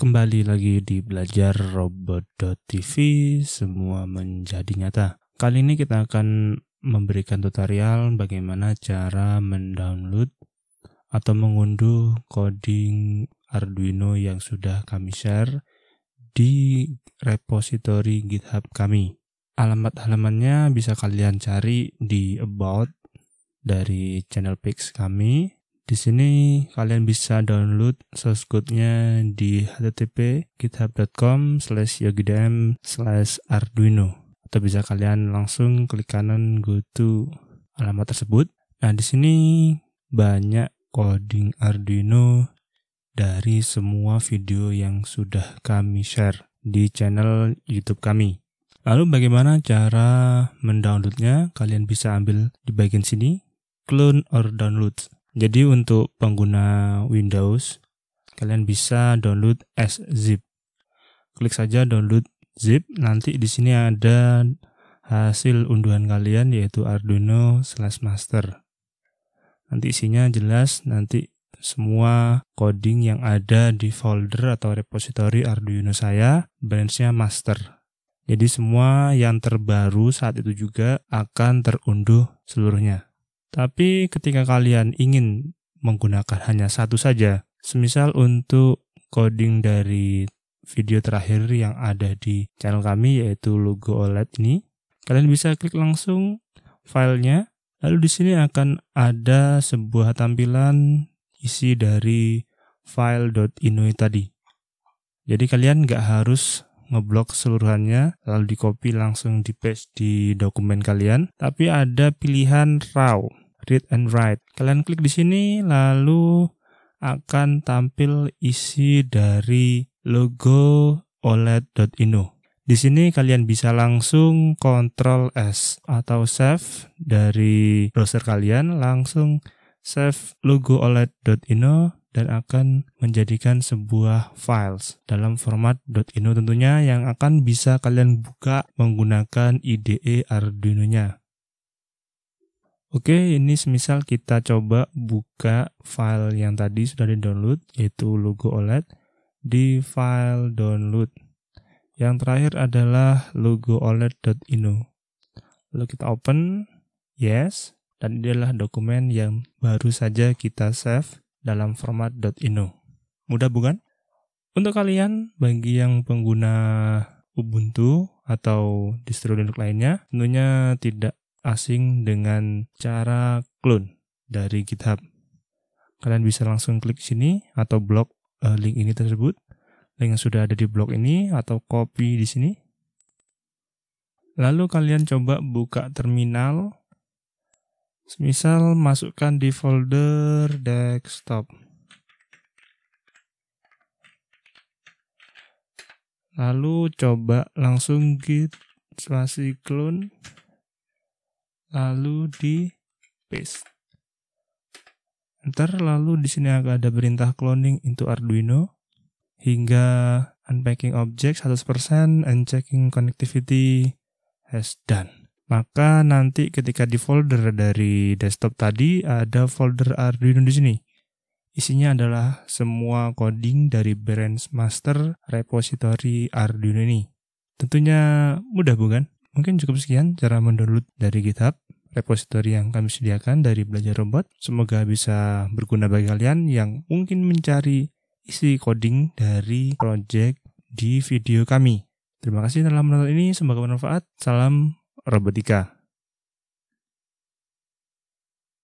Kembali lagi di Belajar Robot.tv, semua menjadi nyata. Kali ini kita akan memberikan tutorial bagaimana cara mendownload atau mengunduh coding Arduino yang sudah kami share di repository GitHub kami. Alamat-halamannya bisa kalian cari di about dari channel pix kami di sini kalian bisa download source code-nya di http github.com slash yogidm arduino atau bisa kalian langsung klik kanan go to alamat tersebut. Nah, di sini banyak coding Arduino dari semua video yang sudah kami share di channel YouTube kami. Lalu bagaimana cara mendownloadnya? Kalian bisa ambil di bagian sini, clone or download. Jadi untuk pengguna Windows, kalian bisa download as Klik saja download zip, nanti di sini ada hasil unduhan kalian yaitu Arduino slash master. Nanti isinya jelas, nanti semua coding yang ada di folder atau repository Arduino saya, branchnya master. Jadi semua yang terbaru saat itu juga akan terunduh seluruhnya. Tapi ketika kalian ingin menggunakan hanya satu saja, semisal untuk coding dari video terakhir yang ada di channel kami yaitu logo OLED ini, kalian bisa klik langsung filenya. Lalu di sini akan ada sebuah tampilan isi dari file tadi. Jadi kalian nggak harus ngeblok keseluruhannya lalu di copy langsung di paste di dokumen kalian. Tapi ada pilihan raw, read and write. Kalian klik di sini lalu akan tampil isi dari logo OLED.ino. E di sini kalian bisa langsung Ctrl S atau save dari browser kalian langsung save logo OLED.ino dan akan menjadikan sebuah files dalam format .ino tentunya yang akan bisa kalian buka menggunakan IDE Arduino-nya. Oke, ini semisal kita coba buka file yang tadi sudah di-download yaitu logo OLED di file download. Yang terakhir adalah logo OLED.ino. Lalu kita open, yes, dan ini adalah dokumen yang baru saja kita save dalam format .ino. Mudah bukan? Untuk kalian, bagi yang pengguna Ubuntu atau distro Linux lainnya, tentunya tidak asing dengan cara clone dari GitHub. Kalian bisa langsung klik sini atau blok uh, link ini tersebut. Link yang sudah ada di blog ini atau copy di sini. Lalu kalian coba buka terminal Misal masukkan di folder desktop. Lalu coba langsung git spasi clone lalu di paste. Ntar lalu di sini agak ada perintah cloning into Arduino hingga unpacking object 100% and checking connectivity has done. Maka nanti ketika di folder dari desktop tadi ada folder Arduino di sini. Isinya adalah semua coding dari branch master repository Arduino ini. Tentunya mudah bukan? Mungkin cukup sekian cara mendownload dari GitHub repository yang kami sediakan dari Belajar Robot. Semoga bisa berguna bagi kalian yang mungkin mencari isi coding dari project di video kami. Terima kasih telah menonton ini, semoga bermanfaat. Salam robotika